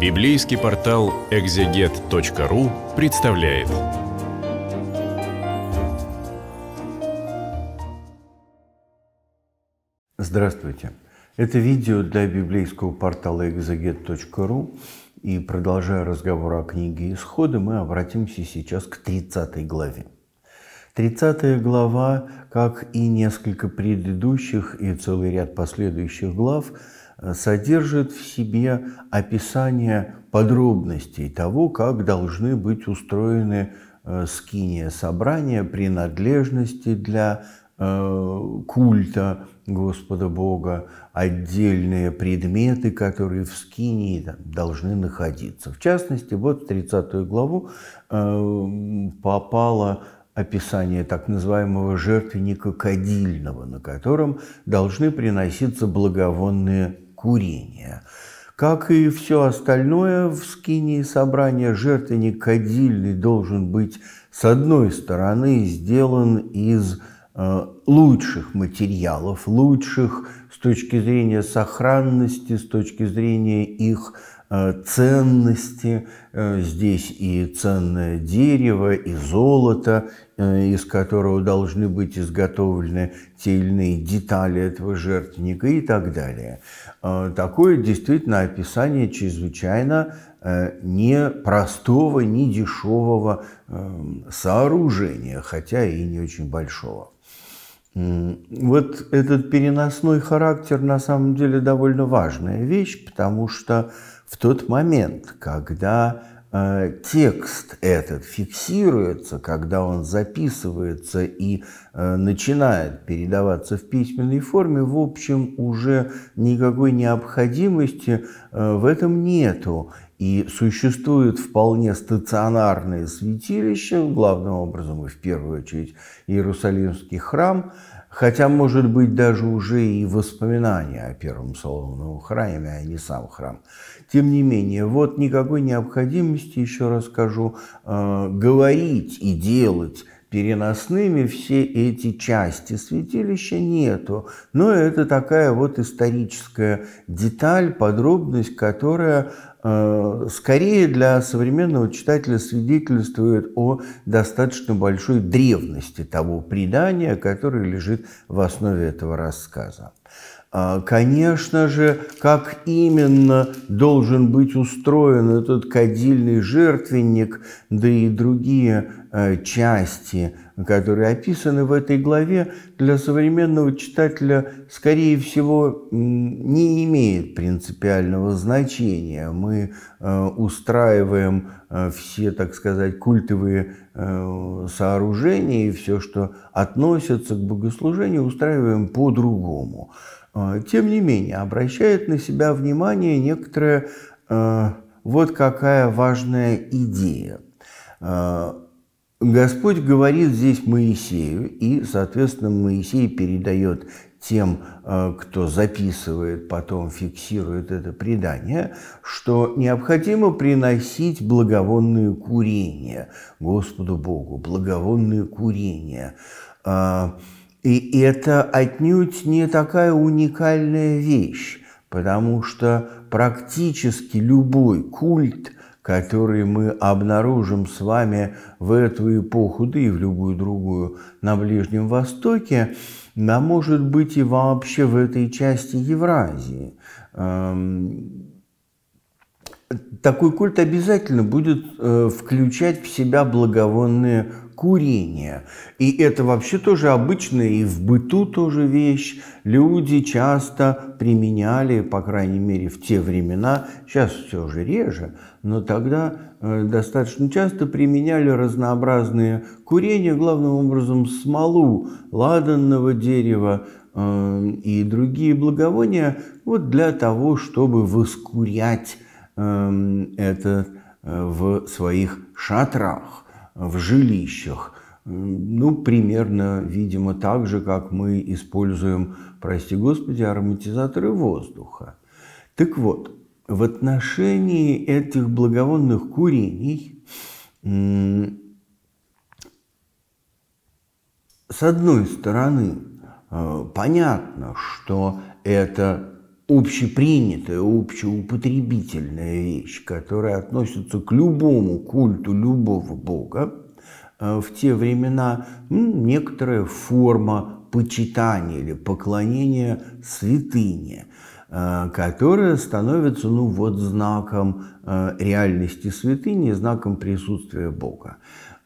Библейский портал экзегет.ру представляет. Здравствуйте. Это видео для библейского портала экзегет.ру. И продолжая разговор о книге Исходы, мы обратимся сейчас к 30 главе. 30 глава, как и несколько предыдущих и целый ряд последующих глав, Э, содержит в себе описание подробностей того, как должны быть устроены э, скиния собрания, принадлежности для э, культа Господа Бога, отдельные предметы, которые в скинии должны находиться. В частности, вот в 30 главу попало описание так называемого жертвенника кадильного, на котором должны приноситься благовонные курения. Как и все остальное, в скинии собрания жертвенник кадильный должен быть, с одной стороны, сделан из э, лучших материалов, лучших с точки зрения сохранности, с точки зрения их Э, ценности. Э, здесь и ценное дерево, и золото, э, из которого должны быть изготовлены те или иные детали этого жертвенника и так далее. Такое действительно описание чрезвычайно непростого, не дешевого сооружения, хотя и не очень большого. Вот этот переносной характер на самом деле довольно важная вещь, потому что в тот момент, когда э, текст этот фиксируется, когда он записывается и э, начинает передаваться в письменной форме, в общем, уже никакой необходимости э, в этом нету. И существуют вполне стационарные святилища, главным образом и в первую очередь Иерусалимский храм, хотя, может быть, даже уже и воспоминания о Первом Соломоновом храме, а не сам храм, тем не менее, вот никакой необходимости, еще раз скажу, э, говорить и делать переносными все эти части. Святилища нету, но это такая вот историческая деталь, подробность, которая э, скорее для современного читателя свидетельствует о достаточно большой древности того предания, которое лежит в основе этого рассказа. А, конечно же, как именно должен быть устроен этот кадильный жертвенник, да и другие э, части, которые описаны в этой главе, для современного читателя, скорее всего, не имеет принципиального значения. Мы э, устраиваем э, все, так сказать, культовые сооружения и все, что относится к богослужению, устраиваем по-другому. А, тем не менее, обращает на себя внимание некоторая а, вот какая важная идея. А, Господь говорит здесь Моисею, и, соответственно, Моисей передает тем, кто записывает, потом фиксирует это предание, что необходимо приносить благовонные курения Господу Богу, благовонные курения. И это отнюдь не такая уникальная вещь, потому что практически любой культ, который мы обнаружим с вами в эту эпоху, да и в любую другую на Ближнем Востоке, да может быть и вообще в этой части Евразии. Эм, такой культ обязательно будет э, включать в себя благовонные курения. И это вообще тоже обычная и в быту тоже вещь. Люди часто применяли, по крайней мере, в те времена, сейчас все же реже, но тогда э, достаточно часто применяли разнообразные курения, главным образом смолу ладанного дерева, э, и другие благовония вот для того, чтобы воскурять эм, это э, в своих шатрах в жилищах. Ну, примерно, видимо, так же, как мы используем, прости господи, ароматизаторы воздуха. Так вот, в отношении этих благовонных курений, с одной стороны, э, понятно, что это общепринятая, общеупотребительная вещь, которая относится к любому культу любого бога, э, в те времена ну, некоторая форма почитания или поклонения святыне, э, которая становится ну, вот знаком э, реальности святыни, знаком присутствия Бога.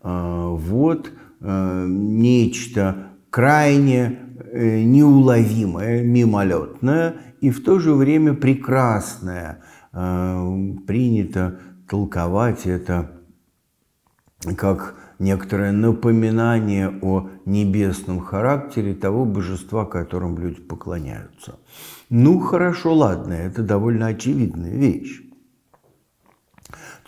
Вот нечто крайне неуловимое, мимолетное – и в то же время прекрасное. Э, принято толковать это как некоторое напоминание о небесном характере того божества, которым люди поклоняются. Ну хорошо, ладно, это довольно очевидная вещь.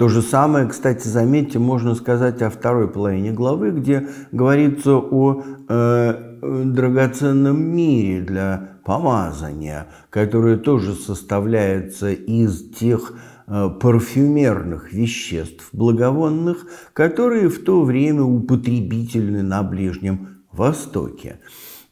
То же самое, кстати, заметьте, можно сказать о второй половине главы, где говорится о э, драгоценном мире для помазания, которое тоже составляется из тех э, парфюмерных веществ благовонных, которые в то время употребительны на Ближнем Востоке.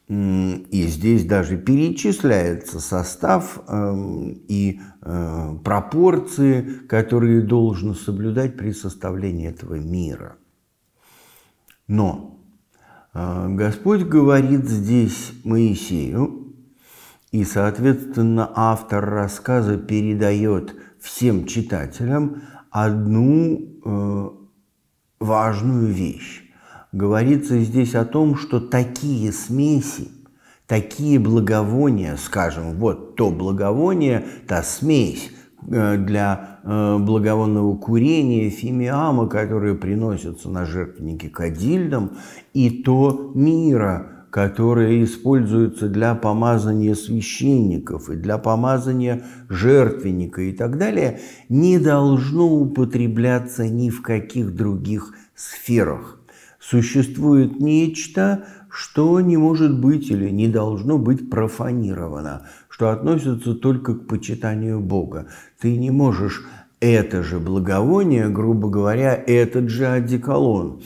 И здесь даже перечисляется состав эм, и э, пропорции, которые должен соблюдать при составлении этого мира. Но э, Господь говорит здесь Моисею, и, соответственно, автор рассказа передает всем читателям одну э, важную вещь говорится здесь о том, что такие смеси, такие благовония, скажем, вот то благовоние, та смесь э, для э, благовонного курения фимиама, которые приносятся на жертвенники кадильдам, и то мира, которое используется для помазания священников и для помазания жертвенника и так далее, не должно употребляться ни в каких других сферах. Существует нечто, что не может быть или не должно быть профанировано, что относится только к почитанию Бога. Ты не можешь это же благовоние, грубо говоря, этот же одеколон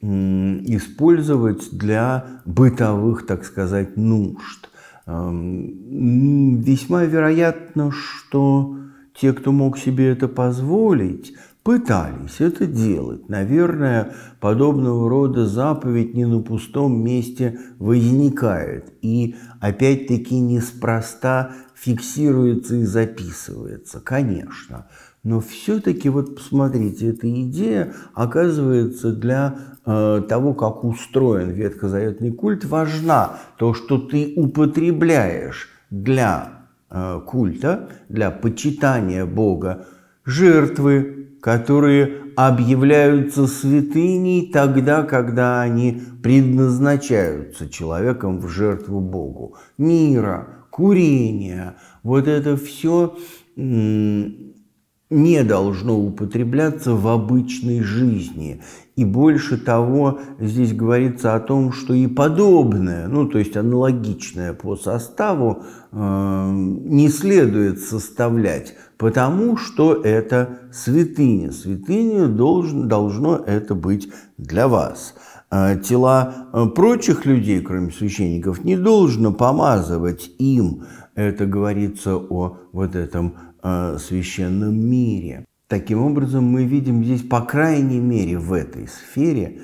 использовать для бытовых, так сказать, нужд. Эм, весьма вероятно, что те, кто мог себе это позволить, пытались это делать. Наверное, подобного рода заповедь не на пустом месте возникает и опять-таки неспроста фиксируется и записывается, конечно. Но все-таки вот посмотрите, эта идея оказывается для э, того, как устроен ветхозаветный культ, важна. То, что ты употребляешь для э, культа, для почитания Бога, жертвы, которые объявляются святыней тогда, когда они предназначаются человеком в жертву Богу. Мира, курения, вот это все не должно употребляться в обычной жизни. И больше того, здесь говорится о том, что и подобное, ну то есть аналогичное по составу, э, не следует составлять потому что это святыня. Святыня должен, должно это быть для вас. А, тела а, прочих людей, кроме священников, не должно помазывать им. Это говорится о вот этом а, священном мире. Таким образом, мы видим здесь, по крайней мере, в этой сфере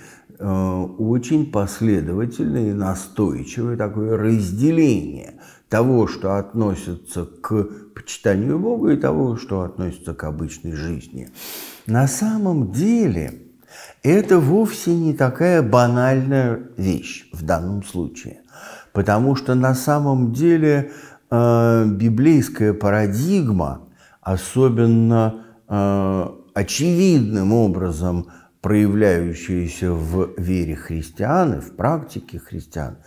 очень последовательное и настойчивое такое разделение – того, что относится к почитанию Бога и того, что относится к обычной жизни. На самом деле это вовсе не такая банальная вещь в данном случае, потому что на самом деле э, библейская парадигма, особенно э, очевидным образом проявляющаяся в вере христиан и в практике христиан,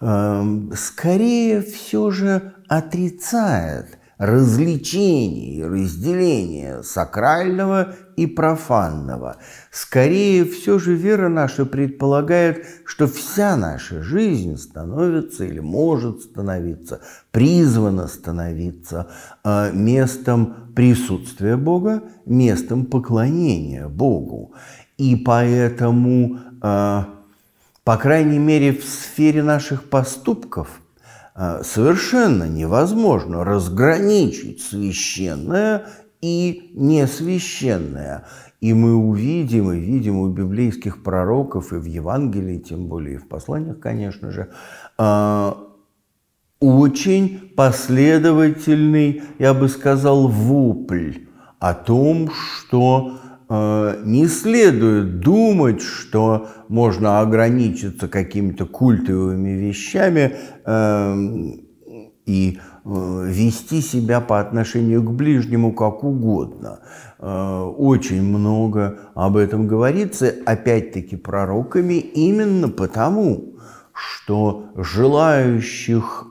Эм, скорее все же отрицает развлечение и разделение сакрального и профанного. Скорее все же вера наша предполагает, что вся наша жизнь становится или может становиться, призвана становиться э, местом присутствия Бога, местом поклонения Богу. И поэтому э, по крайней мере в сфере наших поступков, э, совершенно невозможно разграничить священное и несвященное. И мы увидим, и видим у библейских пророков, и в Евангелии, тем более и в посланиях, конечно же, э, очень последовательный, я бы сказал, вопль о том, что Э, не следует думать, что можно ограничиться какими-то культовыми вещами эм, и э, вести себя по отношению к ближнему как угодно. Э, очень много об этом говорится, опять-таки, пророками, именно потому, что желающих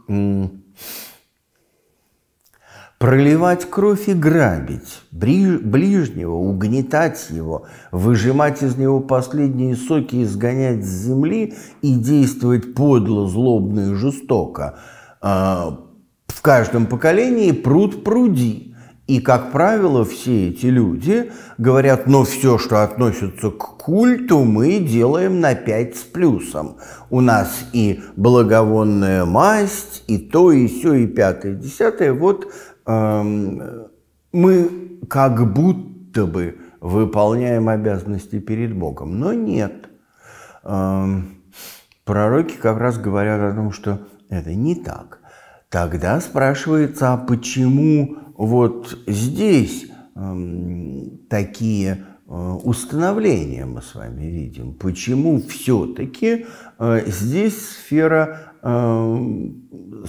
проливать кровь и грабить ближнего, угнетать его, выжимать из него последние соки, изгонять с земли и действовать подло, злобно и жестоко. А, в каждом поколении пруд пруди. И, как правило, все эти люди говорят, но все, что относится к культу, мы делаем на пять с плюсом. У нас и благовонная масть, и то, и все, и пятое, и десятое. Вот мы как будто бы выполняем обязанности перед Богом, но нет. Пророки как раз говорят о том, что это не так. Тогда спрашивается, а почему вот здесь такие э, установления мы с вами видим? Почему все-таки э, здесь сфера Э,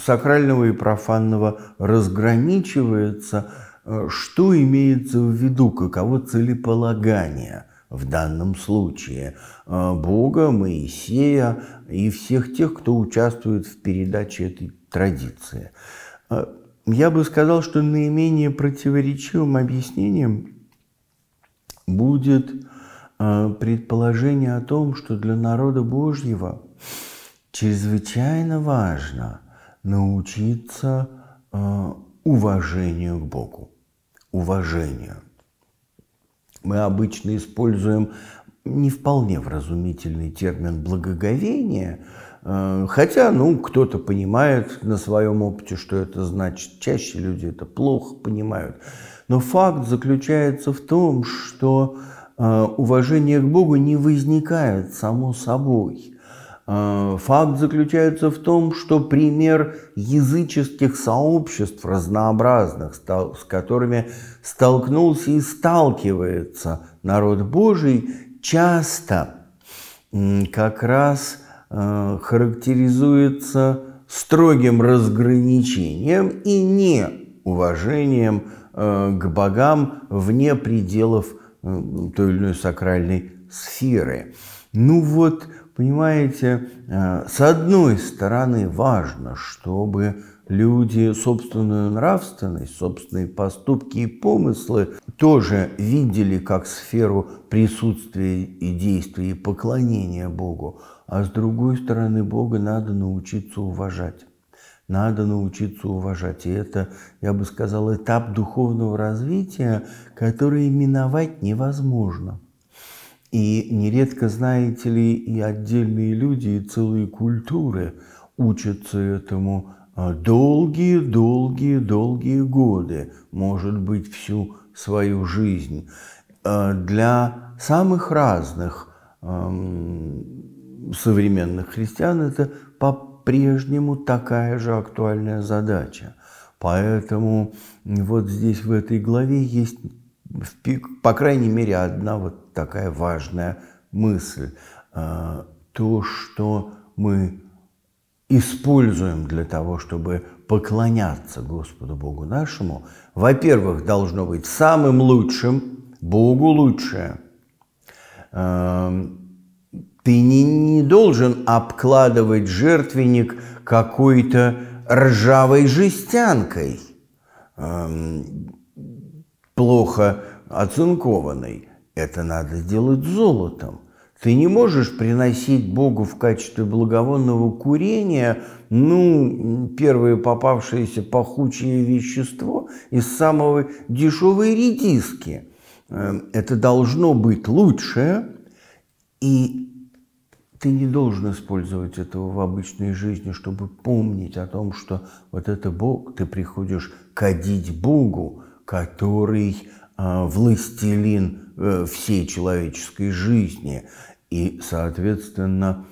сакрального и профанного разграничивается, э, что имеется в виду, каково целеполагание в данном случае э, Бога, Моисея и всех тех, кто участвует в передаче этой традиции. Я бы сказал, что наименее противоречивым объяснением будет предположение о том, что для народа Божьего – чрезвычайно важно научиться э, уважению к Богу. Уважению. Мы обычно используем не вполне вразумительный термин благоговение, э, хотя, ну, кто-то понимает на своем опыте, что это значит. Чаще люди это плохо понимают. Но факт заключается в том, что э, уважение к Богу не возникает само собой. Э, факт заключается в том, что пример языческих сообществ разнообразных, с которыми столкнулся и сталкивается народ Божий, часто как раз э, характеризуется строгим разграничением и неуважением э, к богам вне пределов той или иной сакральной сферы. Ну вот, Понимаете, э, с одной стороны важно, чтобы люди собственную нравственность, собственные поступки и помыслы тоже видели как сферу присутствия и действия и поклонения Богу. А с другой стороны, Бога надо научиться уважать. Надо научиться уважать. И это, я бы сказал, этап духовного развития, который именовать невозможно. И нередко, знаете ли, и отдельные люди, и целые культуры учатся этому долгие-долгие-долгие а, годы, может быть, всю свою жизнь, а, для самых разных современных христиан это по-прежнему такая же актуальная задача. Поэтому вот здесь в этой главе есть в пик, по крайней мере, одна вот такая важная мысль. А, то, что мы используем для того, чтобы поклоняться Господу Богу нашему, во-первых, должно быть самым лучшим, Богу лучшее. А, ты не, не должен обкладывать жертвенник какой-то ржавой жестянкой плохо оцинкованной, это надо делать золотом. Ты не можешь приносить Богу в качестве благовонного курения, ну, первое попавшееся пахучее вещество из самого дешевой редиски. Эм, это должно быть лучше, и ты не должен использовать этого в обычной жизни, чтобы помнить о том, что вот это Бог, ты приходишь кадить Богу, который а, э, властелин всей человеческой жизни. И, соответственно,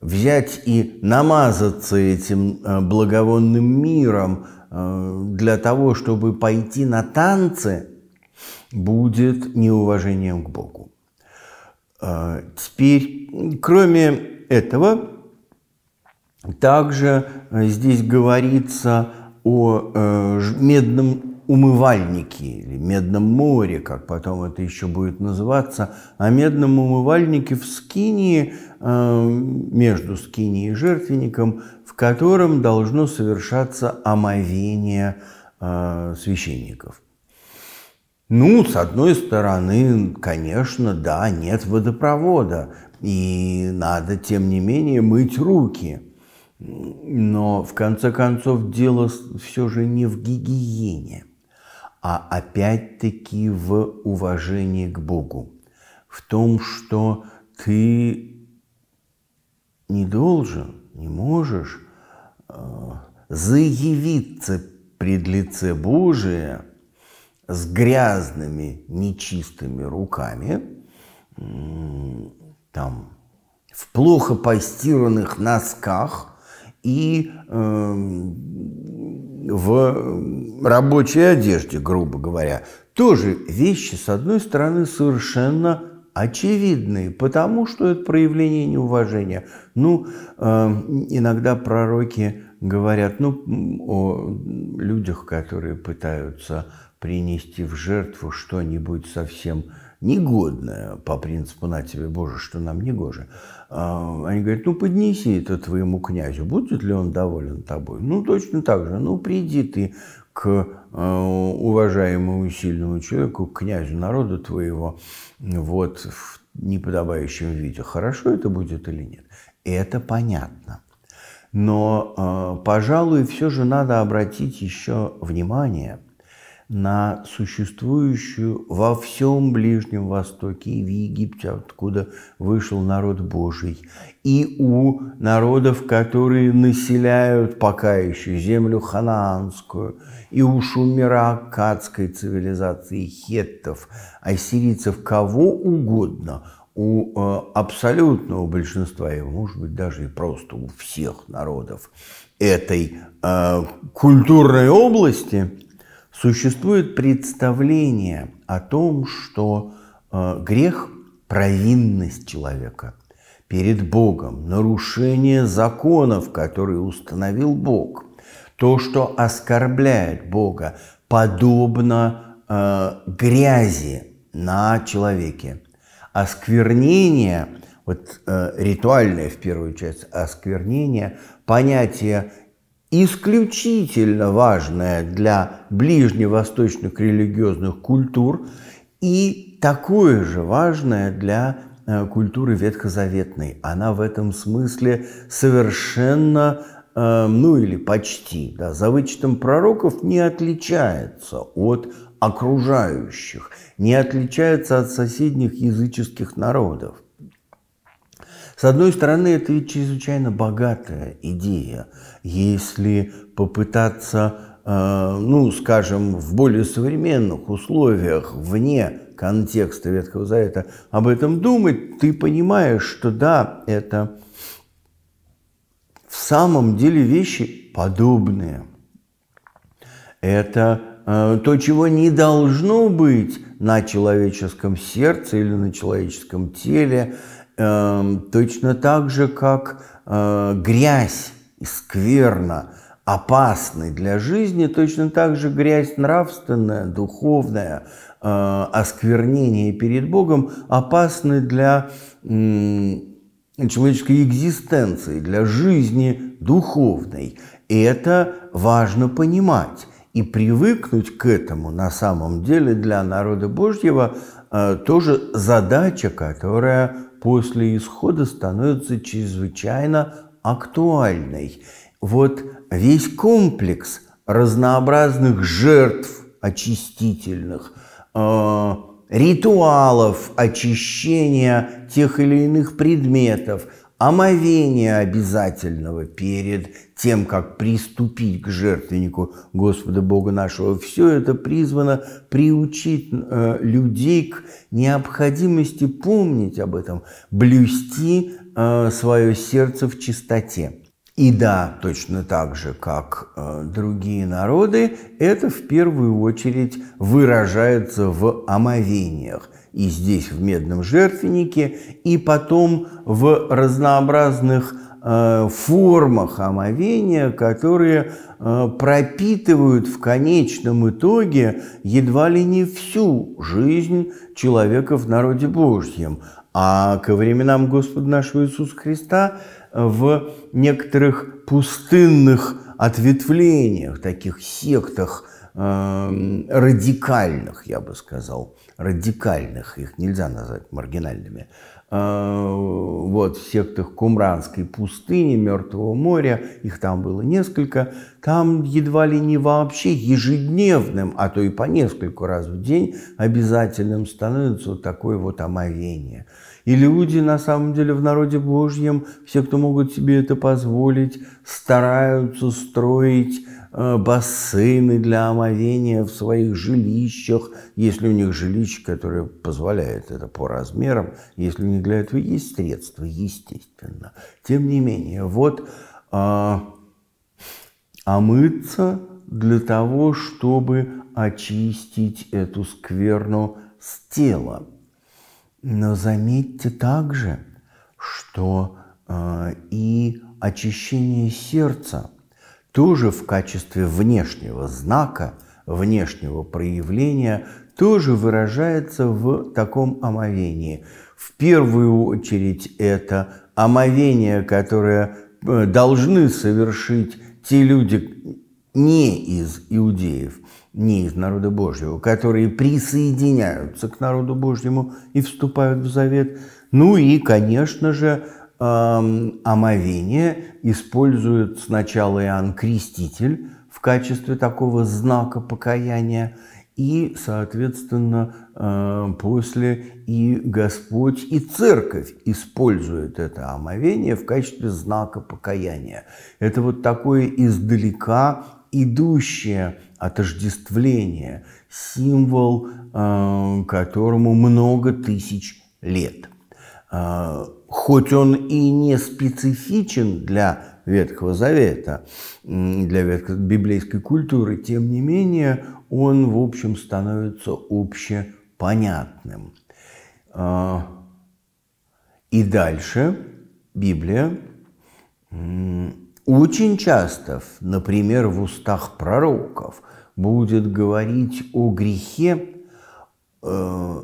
взять и намазаться этим а, благовонным миром а, для того, чтобы пойти на танцы, будет неуважением к Богу. теперь, кроме этого, также здесь говорится о э, медном умывальнике или Медном море, как потом это еще будет называться, о Медном умывальнике в Скинии, э, между Скинией и жертвенником, в котором должно совершаться омовение э, священников. Ну, с одной стороны, конечно, да, нет водопровода, и надо, тем не менее, мыть руки – но в конце концов дело все же не в гигиене а опять-таки в уважении к Богу, в том, что ты не должен, не можешь э, заявиться пред лице Божие с грязными, нечистыми руками, там, в плохо постиранных носках и э, в рабочей одежде, грубо говоря. Тоже вещи, с одной стороны, совершенно очевидные, потому что это проявление неуважения. Ну, э, иногда пророки говорят, ну, о людях, которые пытаются принести в жертву что-нибудь совсем негодная по принципу «на тебе, Боже, что нам не гоже. А, они говорят, ну поднеси это твоему князю, будет ли он доволен тобой? Ну точно так же, ну приди ты к э, уважаемому сильному человеку, к князю народа твоего, вот в неподобающем виде. Хорошо это будет или нет? Это понятно. Но, э, пожалуй, все же надо обратить еще внимание на существующую во всем Ближнем Востоке и в Египте, откуда вышел народ Божий, и у народов, которые населяют пока еще землю ханаанскую, и у шумеракадской цивилизации хеттов, ассирийцев, кого угодно, у э, абсолютного большинства, и, может быть, даже и просто у всех народов этой э, культурной области – существует представление о том, что э, грех – провинность человека перед Богом, нарушение законов, которые установил Бог, то, что оскорбляет Бога, подобно э, грязи на человеке. Осквернение, вот э, ритуальное в первую часть, осквернение, понятие исключительно важная для ближневосточных религиозных культур и такое же важная для э, культуры ветхозаветной. Она в этом смысле совершенно, эм, ну или почти, да, за вычетом пророков не отличается от окружающих, не отличается от соседних языческих народов. С одной стороны, это ведь чрезвычайно богатая идея. Если попытаться, э, ну, скажем, в более современных условиях, вне контекста Ветхого Завета, об этом думать, ты понимаешь, что да, это в самом деле вещи подобные. Это э, то, чего не должно быть на человеческом сердце или на человеческом теле – Эм, точно так же, как э, грязь скверна, опасной для жизни, точно так же грязь нравственная, духовная, э, осквернение перед Богом опасны для человеческой экзистенции, для жизни духовной. И это важно понимать. И привыкнуть к этому на самом деле для народа Божьего э, тоже задача, которая после исхода становится чрезвычайно актуальной. Вот весь комплекс разнообразных жертв очистительных, э, ритуалов очищения тех или иных предметов, омовения обязательного перед тем, как приступить к жертвеннику Господа Бога нашего. Все это призвано приучить э, людей к необходимости помнить об этом, блюсти э, свое сердце в чистоте. И да, точно так же, как э, другие народы, это в первую очередь выражается в омовениях и здесь в медном жертвеннике, и потом в разнообразных Э, формах омовения, которые э, пропитывают в конечном итоге едва ли не всю жизнь человека в народе Божьем. А ко временам Господа нашего Иисуса Христа э, в некоторых пустынных ответвлениях, таких сектах радикальных, я бы сказал, радикальных, их нельзя назвать маргинальными, Э, вот, в сектах Кумранской пустыни, Мертвого моря, их там было несколько, там едва ли не вообще ежедневным, а то и по нескольку раз в день обязательным становится вот такое вот омовение. И люди, на самом деле, в народе Божьем, все, кто могут себе это позволить, стараются строить Э, бассейны для омовения в своих жилищах, если у них жилище, которое позволяет это по размерам, если у них для этого есть средства, естественно. Тем не менее, вот а, омыться для того, чтобы очистить эту скверну с тела. Но заметьте также, что э, и очищение сердца тоже в качестве внешнего знака, внешнего проявления, тоже выражается в таком омовении. В первую очередь это омовение, которое э, должны совершить те люди не из иудеев, не из народа Божьего, которые присоединяются к народу Божьему и вступают в завет. Ну и, конечно же, омовение используют сначала Иоанн Креститель в качестве такого знака покаяния, и, соответственно, э, после и Господь, и Церковь используют это омовение в качестве знака покаяния. Это вот такое издалека идущее отождествление, символ, э, которому много тысяч лет. А, хоть он и не специфичен для Ветхого Завета, для библейской культуры, тем не менее он, в общем, становится общепонятным. А, и дальше Библия очень часто, например, в устах пророков, будет говорить о грехе э,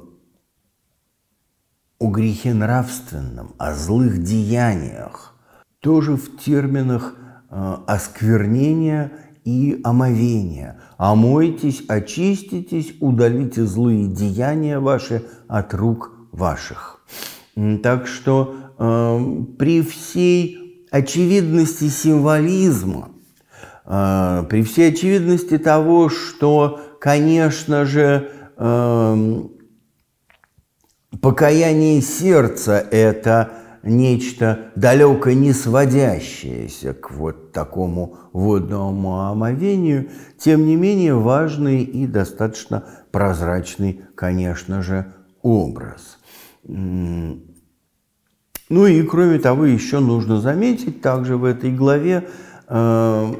о грехе нравственном, о злых деяниях, тоже в терминах э, осквернения и омовения. Омойтесь, очиститесь, удалите злые деяния ваши от рук ваших. Так что э, при всей очевидности символизма, э, при всей очевидности того, что, конечно же, э, Покаяние сердца – это нечто далеко не сводящееся к вот такому водному омовению, тем не менее важный и достаточно прозрачный, конечно же, образ. Ну и кроме того, еще нужно заметить также в этой главе э,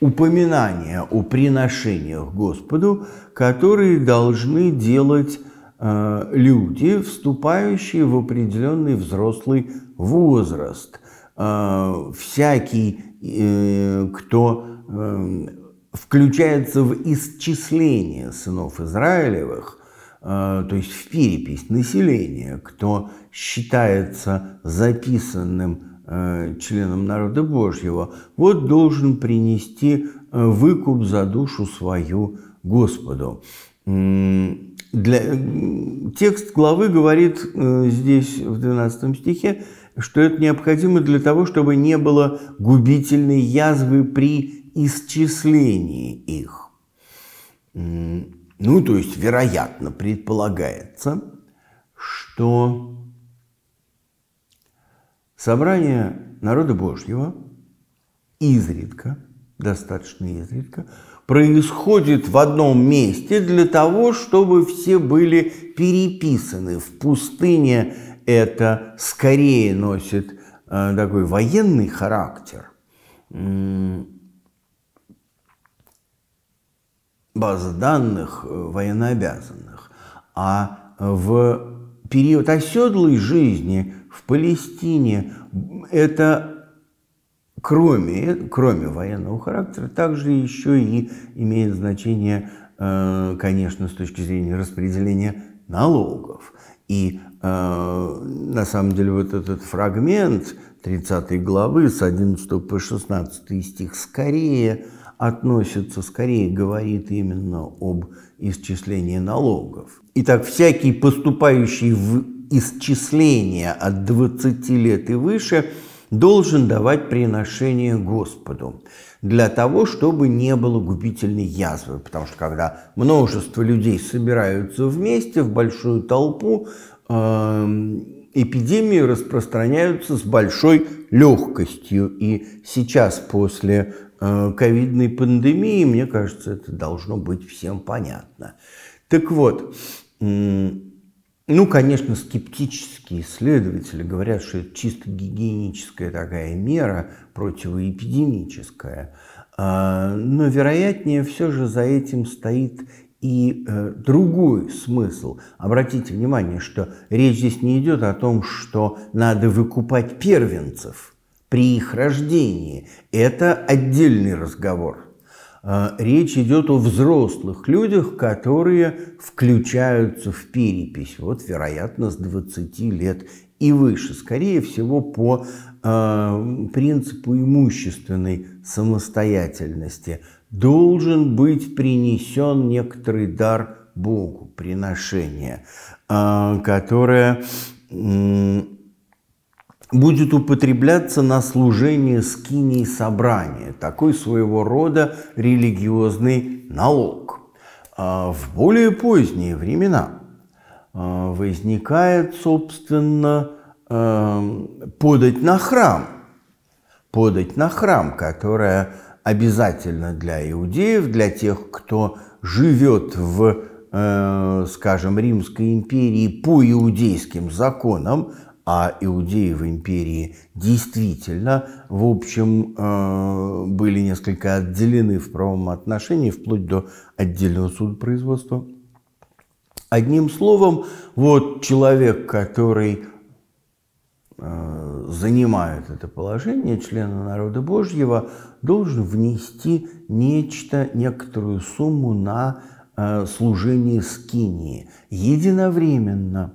упоминание о приношениях Господу, которые должны делать Э, люди, вступающие в определенный взрослый возраст. Э, всякий, э, кто включается в исчисление сынов Израилевых, то есть в перепись населения, кто считается записанным членом народа Божьего, вот должен принести выкуп за душу свою Господу. Для... Текст главы говорит э, здесь, в 12 стихе, что это необходимо для того, чтобы не было губительной язвы при исчислении их. Ну, то есть, вероятно, предполагается, что собрание народа Божьего изредка достаточно изредка, происходит в одном месте для того, чтобы все были переписаны. В пустыне это скорее носит э, такой военный характер. база данных э, военнообязанных, а в период оседлой жизни в Палестине это кроме, кроме военного характера, также еще и имеет значение, э, конечно, с точки зрения распределения налогов. И э, на самом деле вот этот фрагмент 30 главы с 11 по 16 стих скорее относится, скорее говорит именно об исчислении налогов. Итак, всякий поступающий в исчисление от 20 лет и выше – должен давать приношение Господу для того, чтобы не было губительной язвы. Потому что когда множество людей собираются вместе в большую толпу, эм, эпидемии распространяются с большой легкостью. И сейчас после э, ковидной пандемии, мне кажется, это должно быть всем понятно. Так вот, ну, конечно, скептические исследователи говорят, что это чисто гигиеническая такая мера, противоэпидемическая. А, но, вероятнее, все же за этим стоит и э, другой смысл. Обратите внимание, что речь здесь не идет о том, что надо выкупать первенцев при их рождении. Это отдельный разговор. А, речь идет о взрослых людях, которые включаются в перепись, вот, вероятно, с 20 лет и выше, скорее всего, по а, принципу имущественной самостоятельности. Должен быть принесен некоторый дар Богу, приношение, а, которое будет употребляться на служение скинии собрания, такой своего рода религиозный налог. А, в более поздние времена а, возникает, собственно, а, подать на храм, подать на храм, которая обязательно для иудеев, для тех, кто живет в, э, скажем, Римской империи по иудейским законам, а иудеи в империи действительно, в общем, э, были несколько отделены в правом отношении, вплоть до отдельного судопроизводства. Одним словом, вот человек, который э, занимает это положение члена народа Божьего, должен внести нечто, некоторую сумму на э, служение скинии единовременно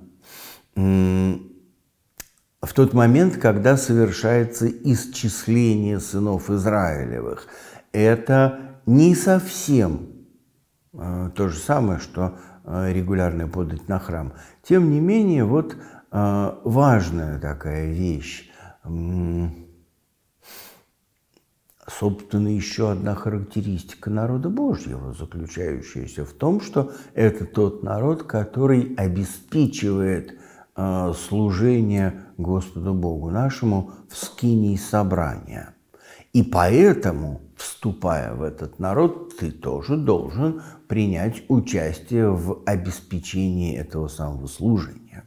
в тот момент, когда совершается исчисление сынов Израилевых. Это не совсем э, то же самое, что э, регулярно подать на храм. Тем не менее, вот э, важная такая вещь. Собственно, еще одна характеристика народа Божьего, заключающаяся в том, что это тот народ, который обеспечивает Э, служение Господу Богу нашему в скинии собрания. И поэтому, вступая в этот народ, ты тоже должен принять участие в обеспечении этого самого служения.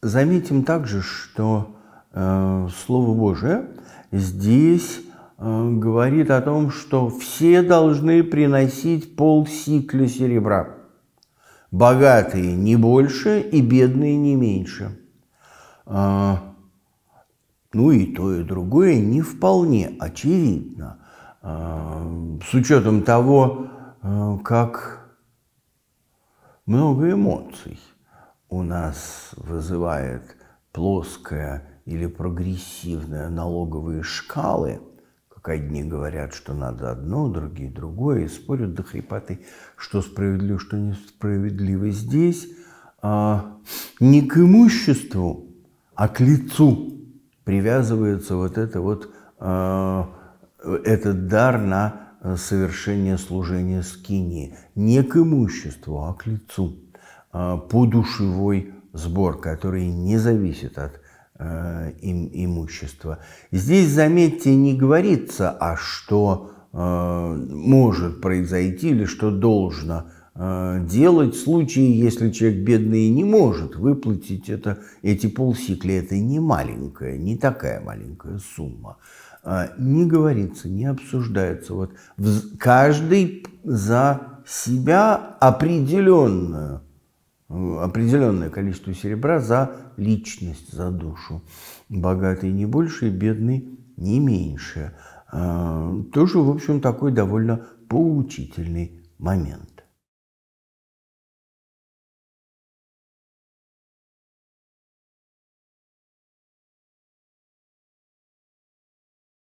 Заметим также, что э, Слово Божие здесь э, говорит о том, что все должны приносить пол сикля серебра богатые не больше и бедные не меньше. А, ну и то, и другое не вполне очевидно, а, с учетом того, а, как много эмоций у нас вызывает плоская или прогрессивная налоговые шкалы – одни говорят, что надо одно, другие другое, и спорят до хрипоты, что справедливо, что несправедливо. Здесь а, не к имуществу, а к лицу привязывается вот это вот а, этот дар на совершение служения скинии не к имуществу, а к лицу, а, по душевой сбор, который не зависит от Э, им, имущество. Здесь, заметьте, не говорится, а что э, может произойти или что должно э, делать в случае, если человек бедный не может выплатить это, эти полсикли. Это не маленькая, не такая маленькая сумма. Не говорится, не обсуждается. Вот каждый за себя определенную определенное количество серебра за личность, за душу. Богатый не больше, бедный не меньше. А, тоже, в общем, такой довольно поучительный момент.